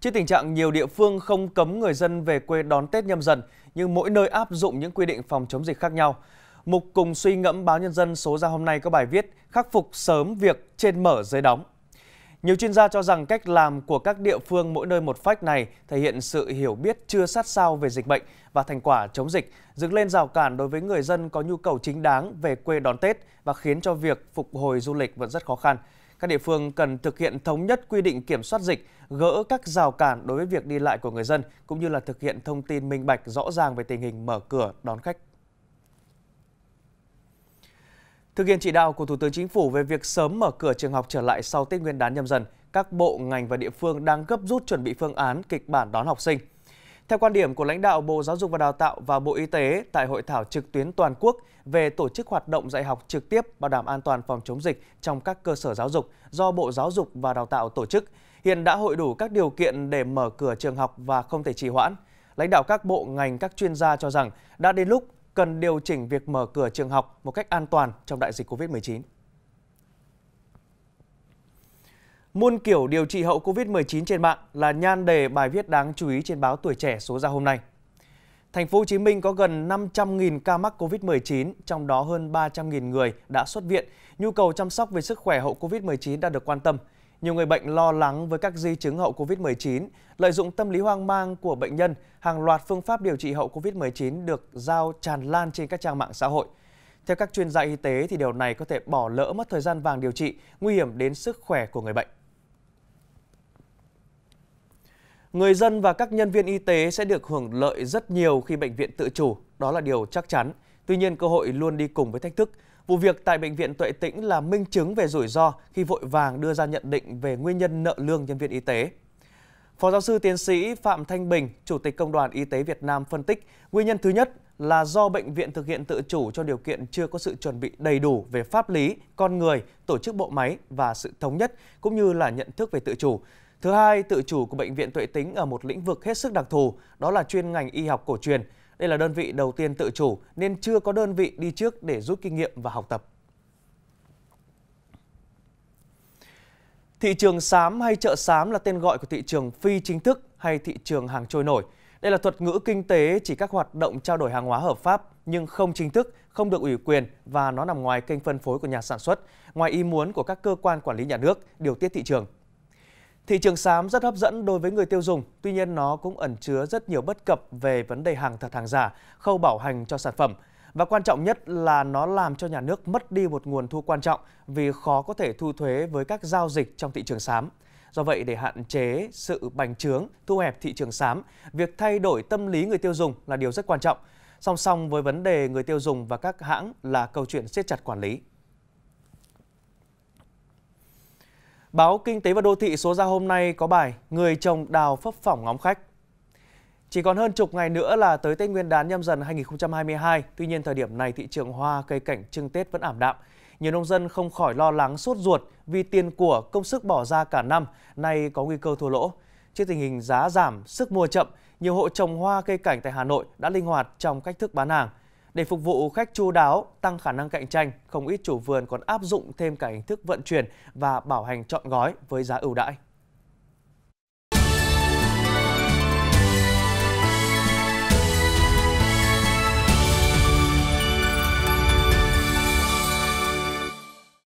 Trước tình trạng nhiều địa phương không cấm người dân về quê đón Tết nhâm dần, nhưng mỗi nơi áp dụng những quy định phòng chống dịch khác nhau. Mục cùng suy ngẫm báo nhân dân số ra hôm nay có bài viết khắc phục sớm việc trên mở dưới đóng. Nhiều chuyên gia cho rằng cách làm của các địa phương mỗi nơi một phách này thể hiện sự hiểu biết chưa sát sao về dịch bệnh và thành quả chống dịch, dựng lên rào cản đối với người dân có nhu cầu chính đáng về quê đón Tết và khiến cho việc phục hồi du lịch vẫn rất khó khăn các địa phương cần thực hiện thống nhất quy định kiểm soát dịch, gỡ các rào cản đối với việc đi lại của người dân, cũng như là thực hiện thông tin minh bạch rõ ràng về tình hình mở cửa đón khách. Thực hiện chỉ đạo của Thủ tướng Chính phủ về việc sớm mở cửa trường học trở lại sau Tết Nguyên đán nhâm dần, các bộ, ngành và địa phương đang gấp rút chuẩn bị phương án kịch bản đón học sinh. Theo quan điểm của lãnh đạo Bộ Giáo dục và Đào tạo và Bộ Y tế tại hội thảo trực tuyến toàn quốc về tổ chức hoạt động dạy học trực tiếp bảo đảm an toàn phòng chống dịch trong các cơ sở giáo dục do Bộ Giáo dục và Đào tạo tổ chức, hiện đã hội đủ các điều kiện để mở cửa trường học và không thể trì hoãn. Lãnh đạo các bộ ngành các chuyên gia cho rằng đã đến lúc cần điều chỉnh việc mở cửa trường học một cách an toàn trong đại dịch Covid-19. Muôn kiểu điều trị hậu Covid-19 trên mạng là nhan đề bài viết đáng chú ý trên báo Tuổi Trẻ số ra hôm nay. Thành phố Hồ Chí Minh có gần 500.000 ca mắc Covid-19, trong đó hơn 300.000 người đã xuất viện. Nhu cầu chăm sóc về sức khỏe hậu Covid-19 đã được quan tâm. Nhiều người bệnh lo lắng với các di chứng hậu Covid-19, lợi dụng tâm lý hoang mang của bệnh nhân, hàng loạt phương pháp điều trị hậu Covid-19 được giao tràn lan trên các trang mạng xã hội. Theo các chuyên gia y tế thì điều này có thể bỏ lỡ mất thời gian vàng điều trị, nguy hiểm đến sức khỏe của người bệnh. Người dân và các nhân viên y tế sẽ được hưởng lợi rất nhiều khi bệnh viện tự chủ, đó là điều chắc chắn. Tuy nhiên, cơ hội luôn đi cùng với thách thức. Vụ việc tại Bệnh viện Tuệ Tĩnh là minh chứng về rủi ro khi vội vàng đưa ra nhận định về nguyên nhân nợ lương nhân viên y tế. Phó giáo sư tiến sĩ Phạm Thanh Bình, Chủ tịch Công đoàn Y tế Việt Nam phân tích nguyên nhân thứ nhất là do bệnh viện thực hiện tự chủ cho điều kiện chưa có sự chuẩn bị đầy đủ về pháp lý, con người, tổ chức bộ máy và sự thống nhất cũng như là nhận thức về tự chủ. Thứ hai, tự chủ của Bệnh viện Tuệ tĩnh ở một lĩnh vực hết sức đặc thù, đó là chuyên ngành y học cổ truyền. Đây là đơn vị đầu tiên tự chủ nên chưa có đơn vị đi trước để rút kinh nghiệm và học tập. Thị trường xám hay chợ xám là tên gọi của thị trường phi chính thức hay thị trường hàng trôi nổi. Đây là thuật ngữ kinh tế chỉ các hoạt động trao đổi hàng hóa hợp pháp nhưng không chính thức, không được ủy quyền và nó nằm ngoài kênh phân phối của nhà sản xuất, ngoài ý muốn của các cơ quan quản lý nhà nước điều tiết thị trường. Thị trường xám rất hấp dẫn đối với người tiêu dùng, tuy nhiên nó cũng ẩn chứa rất nhiều bất cập về vấn đề hàng thật hàng giả, khâu bảo hành cho sản phẩm. Và quan trọng nhất là nó làm cho nhà nước mất đi một nguồn thu quan trọng vì khó có thể thu thuế với các giao dịch trong thị trường xám. Do vậy, để hạn chế sự bành trướng, thu hẹp thị trường xám, việc thay đổi tâm lý người tiêu dùng là điều rất quan trọng. Song song với vấn đề người tiêu dùng và các hãng là câu chuyện siết chặt quản lý. Báo Kinh tế và Đô thị số ra hôm nay có bài Người trồng đào phấp phỏng ngóng khách. Chỉ còn hơn chục ngày nữa là tới Tết Nguyên đán nhâm dần 2022, tuy nhiên thời điểm này thị trường hoa cây cảnh trưng Tết vẫn ảm đạm. Nhiều nông dân không khỏi lo lắng sốt ruột vì tiền của công sức bỏ ra cả năm nay có nguy cơ thua lỗ. Trước tình hình giá giảm, sức mua chậm, nhiều hộ trồng hoa cây cảnh tại Hà Nội đã linh hoạt trong cách thức bán hàng – để phục vụ khách chu đáo, tăng khả năng cạnh tranh, không ít chủ vườn còn áp dụng thêm cả hình thức vận chuyển và bảo hành chọn gói với giá ưu đãi.